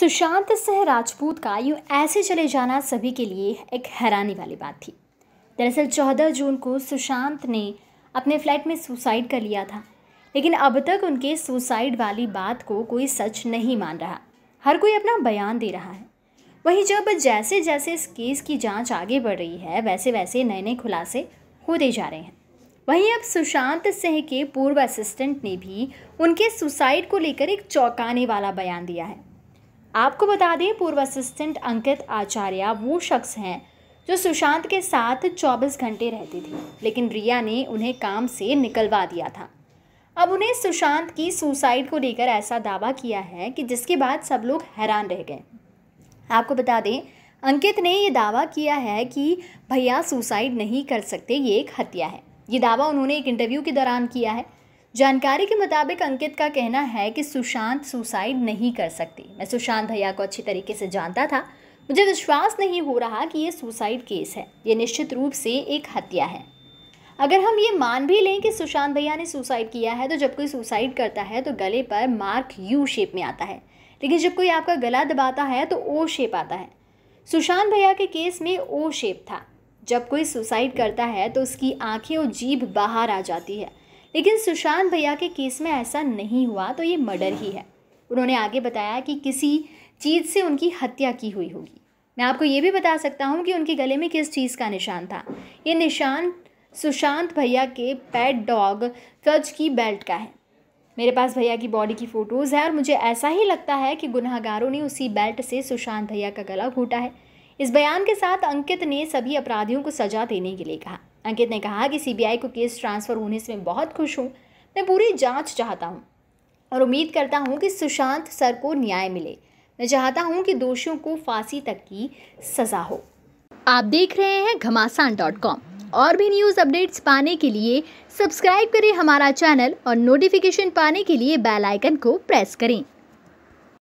सुशांत सिंह राजपूत का यूँ ऐसे चले जाना सभी के लिए एक हैरानी वाली बात थी दरअसल 14 जून को सुशांत ने अपने फ्लैट में सुसाइड कर लिया था लेकिन अब तक उनके सुसाइड वाली बात को कोई सच नहीं मान रहा हर कोई अपना बयान दे रहा है वहीं जब जैसे जैसे इस केस की जांच आगे बढ़ रही है वैसे वैसे नए नए खुलासे होते जा रहे हैं वहीं अब सुशांत सिंह के पूर्व असिस्टेंट ने भी उनके सुसाइड को लेकर एक चौंकाने वाला बयान दिया है आपको बता दें पूर्व असिस्टेंट अंकित आचार्य वो शख्स हैं जो सुशांत के साथ 24 घंटे रहती थी लेकिन रिया ने उन्हें काम से निकलवा दिया था अब उन्हें सुशांत की सुसाइड को लेकर ऐसा दावा किया है कि जिसके बाद सब लोग हैरान रह गए आपको बता दें अंकित ने ये दावा किया है कि भैया सुसाइड नहीं कर सकते ये एक हत्या है ये दावा उन्होंने एक इंटरव्यू के दौरान किया है जानकारी के मुताबिक अंकित का कहना है कि सुशांत सुसाइड नहीं कर सकती मैं सुशांत भैया को अच्छी तरीके से जानता था मुझे विश्वास नहीं हो रहा कि ये सुसाइड केस है ये निश्चित रूप से एक हत्या है अगर हम ये मान भी लें कि सुशांत भैया ने सुसाइड किया है तो जब कोई सुसाइड करता है तो गले पर मार्क यू शेप में आता है लेकिन जब कोई आपका गला दबाता है तो ओ शेप आता है सुशांत भैया के केस में ओ शेप था जब कोई सुसाइड करता है तो उसकी आंखें और जीभ बाहर आ जाती है लेकिन सुशांत भैया के केस में ऐसा नहीं हुआ तो ये मर्डर ही है उन्होंने आगे बताया कि किसी चीज़ से उनकी हत्या की हुई होगी मैं आपको ये भी बता सकता हूँ कि उनके गले में किस चीज़ का निशान था ये निशान सुशांत भैया के पैट डॉग कज की बेल्ट का है मेरे पास भैया की बॉडी की फ़ोटोज़ है और मुझे ऐसा ही लगता है कि गुनाहगारों ने उसी बेल्ट से सुशांत भैया का गला घूटा है इस बयान के साथ अंकित ने सभी अपराधियों को सजा देने के लिए कहा अंकित ने कहा कि सीबीआई को केस ट्रांसफ़र होने से मैं बहुत खुश हूँ मैं पूरी जांच चाहता हूँ और उम्मीद करता हूँ कि सुशांत सर को न्याय मिले मैं चाहता हूँ कि दोषियों को फांसी तक की सज़ा हो आप देख रहे हैं घमासान डॉट कॉम और भी न्यूज़ अपडेट्स पाने के लिए सब्सक्राइब करें हमारा चैनल और नोटिफिकेशन पाने के लिए बेल आइकन को प्रेस करें